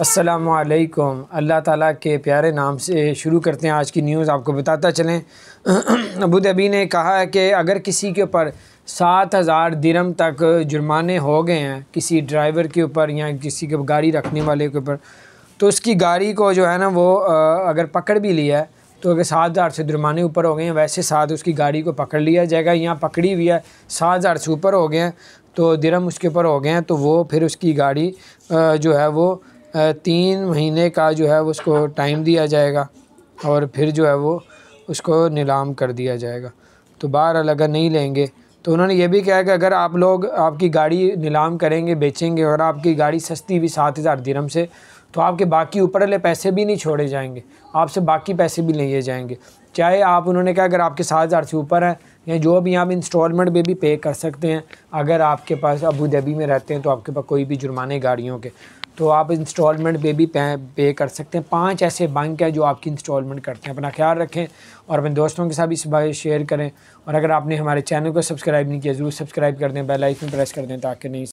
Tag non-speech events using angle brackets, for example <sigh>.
असलकम अल्लाह ताला के प्यारे नाम से शुरू करते हैं आज की न्यूज़ आपको बताता चलें <clears throat> अबू ने कहा है कि अगर किसी के ऊपर सात हज़ार दिरम तक जुर्माने हो गए हैं किसी ड्राइवर के ऊपर या किसी के गाड़ी रखने वाले के ऊपर तो उसकी गाड़ी को जो है ना वो अगर पकड़ भी लिया है तो अगर सात हज़ार से जुर्माने ऊपर हो गए हैं वैसे साथ उसकी गाड़ी को पकड़ लिया जाएगा यहाँ पकड़ी हुई है सात हज़ार से ऊपर हो गए हैं तो दिरम उसके ऊपर हो गए हैं तो वो फिर उसकी गाड़ी जो है वो तीन महीने का जो है उसको टाइम दिया जाएगा और फिर जो है वो उसको नीलाम कर दिया जाएगा तो बहरहाल अगर नहीं लेंगे तो उन्होंने ये भी कहा कि अगर आप लोग आपकी गाड़ी नीलाम करेंगे बेचेंगे और आपकी गाड़ी सस्ती भी सात हज़ार दिरम से तो आपके बाकी ऊपर वाले पैसे भी नहीं छोड़े जाएंगे आपसे बाकी पैसे भी लिए जाएंगे चाहे आप उन्होंने कहा अगर आपके सात हज़ार से ऊपर हैं या जो भी आप इंस्टॉलमेंट में भी पे कर सकते हैं अगर आपके पास अबू धाबी में रहते हैं तो आपके पास कोई भी जुर्माने गाड़ियों के तो आप इंस्टॉलमेंट पे भी पे कर सकते हैं पांच ऐसे बैंक हैं जो आपकी इंस्टॉलमेंट करते हैं अपना ख्याल रखें और अपने दोस्तों के साथ भी सुबह शेयर करें और अगर आपने हमारे चैनल को सब्सक्राइब नहीं किया ज़रूर सब्सक्राइब कर दें बेल आइकन प्रेस कर दें ताकि नहीं